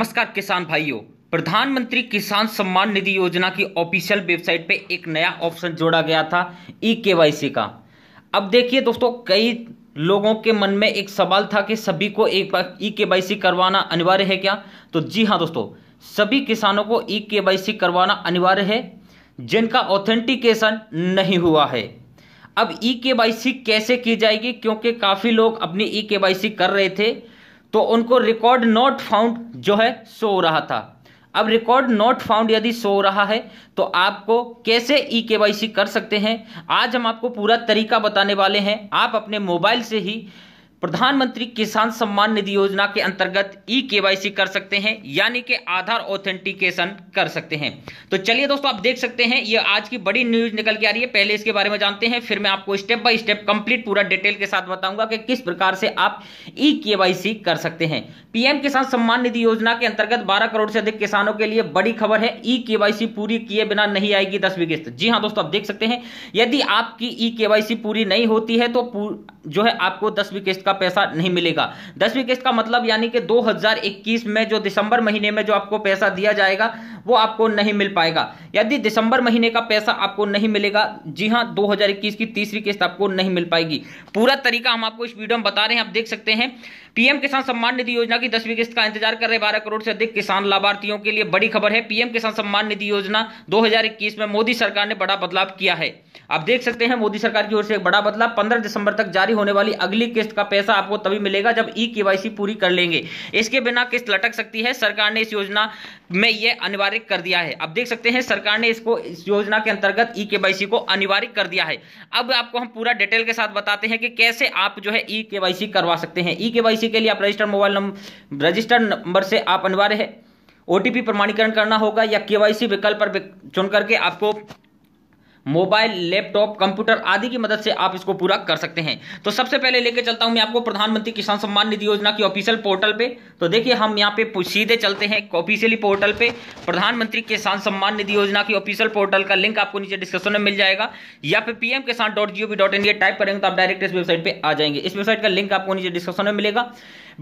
नमस्कार किसान भाइयों प्रधानमंत्री किसान सम्मान निधि योजना की ऑफिशियल वेबसाइट पे एक नया ऑप्शन जोड़ा गया था ई के का अब देखिए दोस्तों कई लोगों के मन में एक सवाल था कि सभी को एक ई के करवाना अनिवार्य है क्या तो जी हाँ दोस्तों सभी किसानों को ई के करवाना अनिवार्य है जिनका ऑथेंटिकेशन नहीं हुआ है अब ई के कैसे की जाएगी क्योंकि काफ़ी लोग अपनी ई के कर रहे थे तो उनको रिकॉर्ड नॉट फाउंड जो है सो रहा था अब रिकॉर्ड नॉट फाउंड यदि सो रहा है तो आपको कैसे ई e के कर सकते हैं आज हम आपको पूरा तरीका बताने वाले हैं आप अपने मोबाइल से ही प्रधानमंत्री किसान सम्मान निधि योजना के अंतर्गत ई के कर सकते हैं यानी कि आधार ऑथेंटिकेशन कर सकते हैं तो चलिए दोस्तों आप देख सकते हैं ये आज की बड़ी न्यूज निकल के आ रही है पहले इसके बारे में जानते हैं फिर मैं आपको स्टेप बाय स्टेप कंप्लीट पूरा डिटेल के साथ बताऊंगा कि किस प्रकार से आप ई के कर सकते हैं पीएम किसान सम्मान निधि योजना के अंतर्गत बारह करोड़ से अधिक किसानों के लिए बड़ी खबर है ई के पूरी किए बिना नहीं आएगी दसवीं किस्त जी हाँ दोस्तों आप देख सकते हैं यदि आपकी ई के पूरी नहीं होती है तो जो है आपको दसवीं किस्त का पैसा नहीं मिलेगा दसवीं किस्त का मतलब यानी कि 2021 में जो दिसंबर महीने में जो आपको पैसा दिया जाएगा वो आपको नहीं मिल पाएगा यदि दिसंबर महीने का पैसा आपको नहीं मिलेगा जी हाँ 2021 की तीसरी किस्त आपको नहीं मिल पाएगी पूरा तरीका हम आपको इस वीडियो में बता रहे हैं आप देख सकते हैं पीएम किसान सम्मान निधि योजना की दसवीं किस्त का इंतजार कर रहे बारह करोड़ से अधिक किसान लाभार्थियों के लिए बड़ी खबर है पीएम किसान सम्मान निधि योजना दो में मोदी सरकार ने बड़ा बदलाव किया है आप देख सकते हैं मोदी सरकार की ओर से एक बड़ा बदलाव पंद्रह दिसंबर तक जारी जारी होने वाली अगली किस्त का पैसा आपको तभी मिलेगा जब ई के पूरी कर लेंगे इसके बिना किस्त लटक सकती है सरकार ने इस योजना में यह अनिवार्य कर दिया है अब देख सकते हैं सरकार ने इसको इस योजना के अंतर्गत ई के को अनिवार्य कर दिया है अब आपको हम पूरा डिटेल के साथ बताते हैं कि कैसे आप जो है ई के करवा सकते हैं ई के के लिए आप registered mobile number registered number से आप अनिवार्य है ओटीपी प्रमाणीकरण करना होगा या केवाईसी विकल्प पर चुन करके आपको मोबाइल लैपटॉप कंप्यूटर आदि की मदद से आप इसको पूरा कर सकते हैं तो सबसे पहले लेके चलता हूं मैं आपको प्रधानमंत्री किसान सम्मान निधि योजना की ऑफिशियल पोर्टल पे तो देखिए हम यहाँ पे सीधे चलते हैं ऑफिशियली पोर्टल पे प्रधानमंत्री किसान सम्मान निधि योजना की ऑफिशियल पोर्टल का लिंक आपको नीचे डिस्क्रिप्शन में मिल जाएगा या फिर PM Kisan dot G dot in type करेंगे तो आप डायरेक्ट इस वेबसाइट पर आ जाएंगे इस वेबसाइट का लिंक आपको नीचे डिस्क्रिप्शन में मिलेगा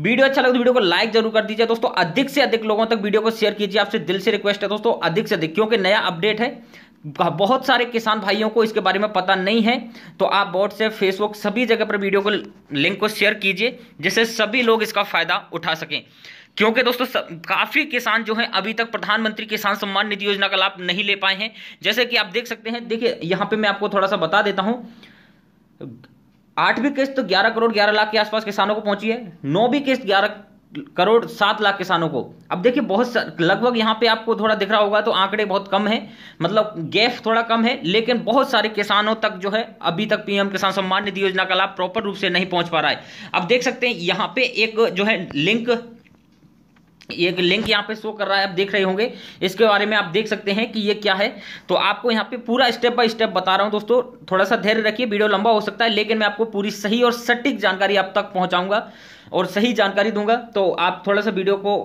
वीडियो अच्छा लगे तो वीडियो को लाइक जरूर कर दीजिए दोस्तों अधिक से अधिक लोगों तक वीडियो को शेयर कीजिए आपसे दिल से रिक्वेस्ट है दोस्तों अधिक से अधिक क्योंकि नया अपडेट है बहुत सारे किसान भाइयों को इसके बारे में पता नहीं है तो आप व्हाट्सएप फेसबुक सभी जगह पर वीडियो को लिंक को शेयर कीजिए जिससे सभी लोग इसका फायदा उठा सकें क्योंकि दोस्तों काफ़ी किसान जो हैं अभी तक प्रधानमंत्री किसान सम्मान निधि योजना का लाभ नहीं ले पाए हैं जैसे कि आप देख सकते हैं देखिए यहाँ पे मैं आपको थोड़ा सा बता देता हूँ आठवीं किस्त ग्यारह करोड़ ग्यारह लाख के आसपास किसानों को पहुंची है नौवीं किस्त ग्यारह करोड़ सात लाख किसानों को अब देखिए बहुत लगभग यहाँ पे आपको थोड़ा दिख रहा होगा तो आंकड़े बहुत कम है मतलब गैप थोड़ा कम है लेकिन बहुत सारे किसानों तक जो है अभी तक पीएम किसान सम्मान निधि योजना का लाभ प्रॉपर रूप से नहीं पहुंच पा रहा है अब देख सकते हैं यहाँ पे एक जो है लिंक एक लिंक यहाँ पे शो कर रहा है आप देख रहे होंगे इसके बारे में आप देख सकते हैं कि ये क्या है तो आपको यहाँ पे पूरा स्टेप बाय स्टेप बता रहा हूँ दोस्तों थोड़ा सा धैर्य रखिए वीडियो लंबा हो सकता है लेकिन मैं आपको पूरी सही और सटीक जानकारी आप तक पहुँचाऊँगा और सही जानकारी दूंगा तो आप थोड़ा सा वीडियो को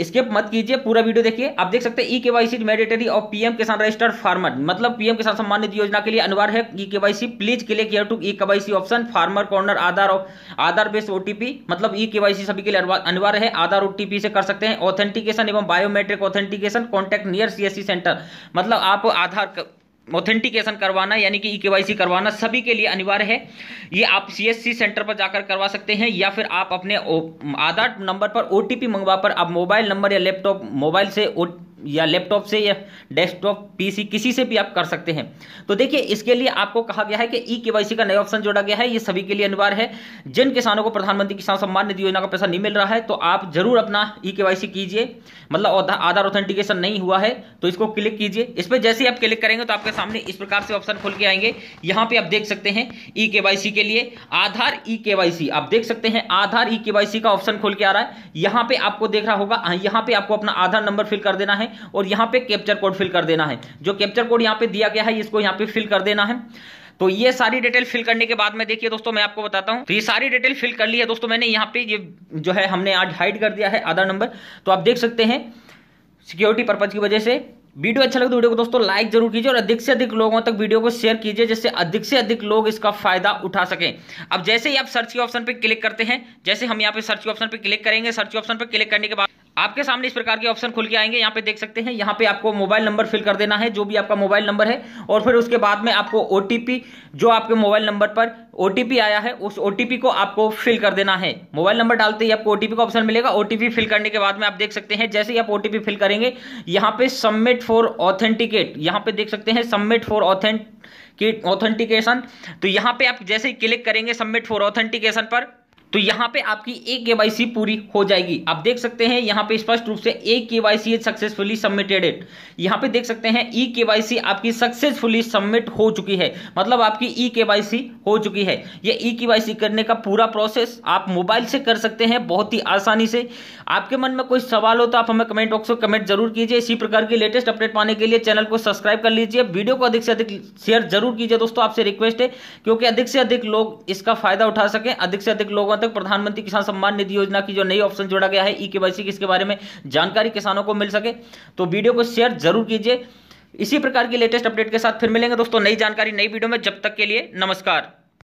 स्किप मत कीजिए पूरा वीडियो देखिए आप देख सकते हैं ई केवाईसी मैडेटरी और पीएम किसान रजिस्टर्ड फार्मर मतलब पीएम किसान सम्मान निधि योजना के लिए अनिवार्य है E KYC please click here to E KYC option farmer corner Aadhaar और आधार बेस्ड ओटीपी मतलब ई e केवाईसी सभी के लिए अनिवार्य है आधार ओटीपी से कर सकते हैं ऑथेंटिकेशन एवं biometric authentication contact near CSC center मतलब आप आधार ऑथेंटिकेशन करवाना यानी कि ई e के करवाना सभी के लिए अनिवार्य है ये आप सीएससी सेंटर पर जाकर करवा सकते हैं या फिर आप अपने आधार नंबर पर ओटीपी मंगवा पर आप मोबाइल नंबर या लैपटॉप मोबाइल से ओ या लैपटॉप से या डेस्कटॉप पीसी किसी से भी आप कर सकते हैं तो देखिए इसके लिए आपको कहा गया है कि ई e केवाईसी का नया ऑप्शन जोड़ा गया है ये सभी के लिए अनिवार्य है जिन किसानों को प्रधानमंत्री किसान सम्मान निधि योजना का पैसा नहीं मिल रहा है तो आप जरूर अपना ई e केवाईसी कीजिए मतलब आधार ऑथेंटिकेशन नहीं हुआ है तो इसको क्लिक कीजिए इस पर जैसे ही आप क्लिक करेंगे तो आपके सामने इस प्रकार से ऑप्शन खोल के आएंगे यहाँ पर आप देख सकते हैं ई e के के लिए आधार ई के आप देख सकते हैं आधार ई के का ऑप्शन खोल के आ रहा है यहाँ पर आपको देख रहा होगा यहाँ पे आपको अपना आधार नंबर फिल कर देना है और यहाँ पे कैप्चर कोड फिल कर देना है जो कैप्चर कोड यहाँ पे दिया गया है इसको यहाँ पे फिल कर देना है तो ये सारी डिटेल फिल करने के बाद में देखिए दोस्तों मैं आपको बताता हूँ तो ये सारी डिटेल फिल कर ली है दोस्तों मैंने यहाँ पे ये जो है हमने आज हाइड कर दिया है आधार नंबर तो आप देख सकते हैं सिक्योरिटी पर्पज की वजह से वीडियो अच्छा लगे तो वीडियो को दोस्तों लाइक जरूर कीजिए और अधिक से अधिक लोगों तक वीडियो को शेयर कीजिए जिससे अधिक से अधिक लोग इसका फायदा उठा सकें अब जैसे ही आप सर्च के ऑप्शन पर क्लिक करते हैं जैसे हम यहाँ पे सर्च के ऑप्शन पर क्लिक करेंगे सर्च ऑप्शन पर क्लिक करने के बाद आपके सामने इस प्रकार के ऑप्शन खुल के आएंगे यहाँ पे देख सकते हैं यहाँ पे आपको मोबाइल नंबर फिल कर देना है जो भी आपका मोबाइल नंबर है और फिर उसके बाद में आपको ओ जो आपके मोबाइल नंबर पर ओटीपी आया है उस ओटीपी को आपको फिल कर देना है मोबाइल नंबर डालते ही आपको ओटीपी का ऑप्शन मिलेगा ओटीपी फिल करने के बाद में आप देख सकते हैं जैसे ही आप ओटीपी फिल करेंगे यहाँ पे सबमिट फॉर ऑथेंटिकेट यहाँ पे देख सकते हैं सबमिट फॉर ऑथेंट ऑथेंटिकेशन तो यहाँ पे आप जैसे ही क्लिक करेंगे सबमिट फॉर ऑथेंटिकेशन पर तो यहाँ पे आपकी ए के पूरी हो जाएगी आप देख सकते हैं यहाँ पे स्पष्ट रूप से A K Y C successfully submitted it यहाँ पे देख सकते हैं ई के वाई सी आपकी सक्सेसफुली सबमिट हो चुकी है मतलब आपकी ई के वाई सी हो चुकी है ये ई के वाई सी करने का पूरा प्रोसेस आप मोबाइल से कर सकते हैं बहुत ही आसानी से आपके मन में कोई सवाल हो तो आप हमें कमेंट बॉक्स में कमेंट जरूर कीजिए इसी प्रकार की लेटेस्ट अपडेट पाने के लिए चैनल को सब्सक्राइब कर लीजिए वीडियो को अधिक से अधिक शेयर जरूर कीजिए दोस्तों आपसे रिक्वेस्ट है क्योंकि अधिक से अधिक लोग इसका फायदा उठा सकें अधिक से अधिक लोगों तक प्रधानमंत्री किसान सम्मान निधि योजना की जो नई ऑप्शन जोड़ा गया है ई केवाईसी किसके बारे में जानकारी किसानों को मिल सके तो वीडियो को शेयर जरूर कीजिए इसी प्रकार की लेटेस्ट अपडेट के साथ फिर मिलेंगे दोस्तों नई जानकारी नई वीडियो में जब तक के लिए नमस्कार